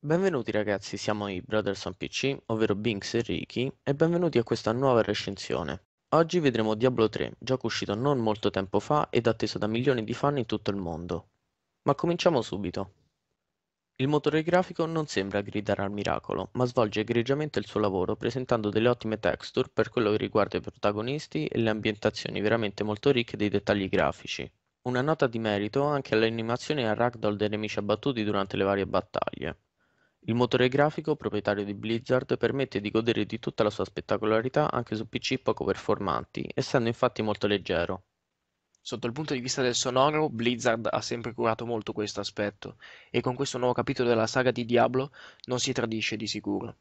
Benvenuti ragazzi, siamo i Brothers on PC, ovvero Binks e Ricky, e benvenuti a questa nuova recensione. Oggi vedremo Diablo 3, gioco uscito non molto tempo fa ed atteso da milioni di fan in tutto il mondo. Ma cominciamo subito. Il motore grafico non sembra gridare al miracolo, ma svolge egregiamente il suo lavoro presentando delle ottime texture per quello che riguarda i protagonisti e le ambientazioni veramente molto ricche dei dettagli grafici. Una nota di merito anche alle animazioni a ragdoll dei nemici abbattuti durante le varie battaglie. Il motore grafico, proprietario di Blizzard, permette di godere di tutta la sua spettacolarità anche su PC poco performanti, essendo infatti molto leggero. Sotto il punto di vista del sonoro, Blizzard ha sempre curato molto questo aspetto, e con questo nuovo capitolo della saga di Diablo non si tradisce di sicuro.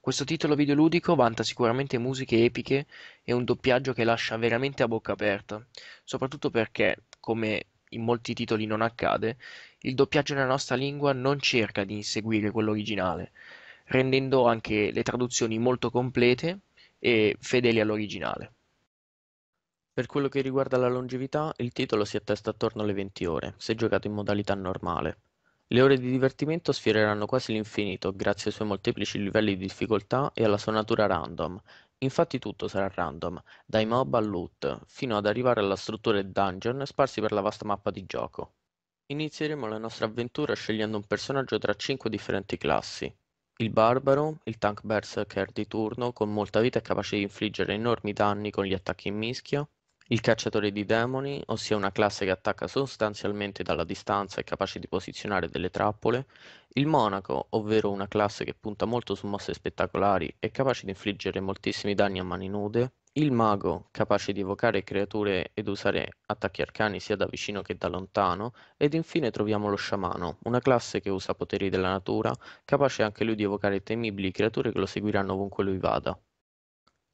Questo titolo videoludico vanta sicuramente musiche epiche e un doppiaggio che lascia veramente a bocca aperta, soprattutto perché, come in molti titoli non accade, il doppiaggio nella nostra lingua non cerca di inseguire quello originale, rendendo anche le traduzioni molto complete e fedeli all'originale. Per quello che riguarda la longevità, il titolo si attesta attorno alle 20 ore, se giocato in modalità normale. Le ore di divertimento sfioreranno quasi l'infinito grazie ai suoi molteplici livelli di difficoltà e alla sua natura random, Infatti tutto sarà random, dai mob al loot, fino ad arrivare alla struttura e dungeon sparsi per la vasta mappa di gioco. Inizieremo la nostra avventura scegliendo un personaggio tra 5 differenti classi. Il barbaro, il tank berserker di turno con molta vita e capace di infliggere enormi danni con gli attacchi in mischia, il cacciatore di demoni, ossia una classe che attacca sostanzialmente dalla distanza e capace di posizionare delle trappole, il monaco, ovvero una classe che punta molto su mosse spettacolari e capace di infliggere moltissimi danni a mani nude, il mago, capace di evocare creature ed usare attacchi arcani sia da vicino che da lontano, ed infine troviamo lo sciamano, una classe che usa poteri della natura, capace anche lui di evocare temibili creature che lo seguiranno ovunque lui vada.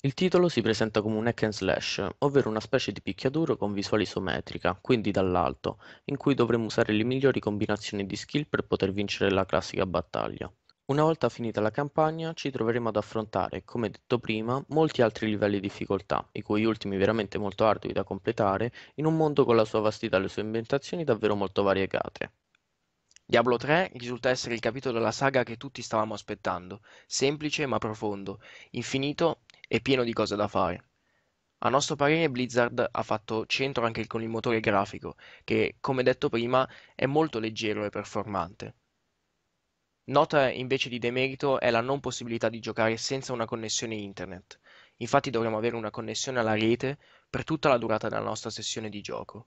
Il titolo si presenta come un hack and slash, ovvero una specie di picchiaduro con visuale isometrica, quindi dall'alto, in cui dovremo usare le migliori combinazioni di skill per poter vincere la classica battaglia. Una volta finita la campagna ci troveremo ad affrontare, come detto prima, molti altri livelli di difficoltà, i cui ultimi veramente molto ardui da completare, in un mondo con la sua vastità e le sue ambientazioni davvero molto variegate. Diablo 3 risulta essere il capitolo della saga che tutti stavamo aspettando, semplice ma profondo, infinito e pieno di cose da fare. A nostro parere Blizzard ha fatto centro anche con il motore grafico, che, come detto prima, è molto leggero e performante. Nota invece di demerito è la non possibilità di giocare senza una connessione internet, infatti dovremo avere una connessione alla rete per tutta la durata della nostra sessione di gioco.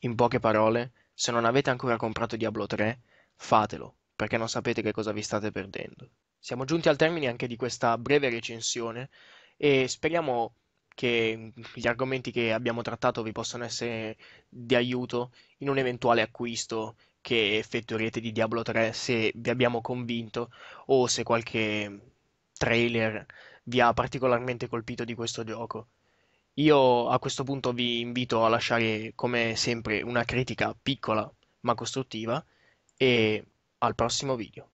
In poche parole, se non avete ancora comprato Diablo 3, fatelo, perché non sapete che cosa vi state perdendo. Siamo giunti al termine anche di questa breve recensione e speriamo che gli argomenti che abbiamo trattato vi possano essere di aiuto in un eventuale acquisto che effettuerete di Diablo 3 se vi abbiamo convinto o se qualche trailer vi ha particolarmente colpito di questo gioco. Io a questo punto vi invito a lasciare come sempre una critica piccola ma costruttiva e al prossimo video.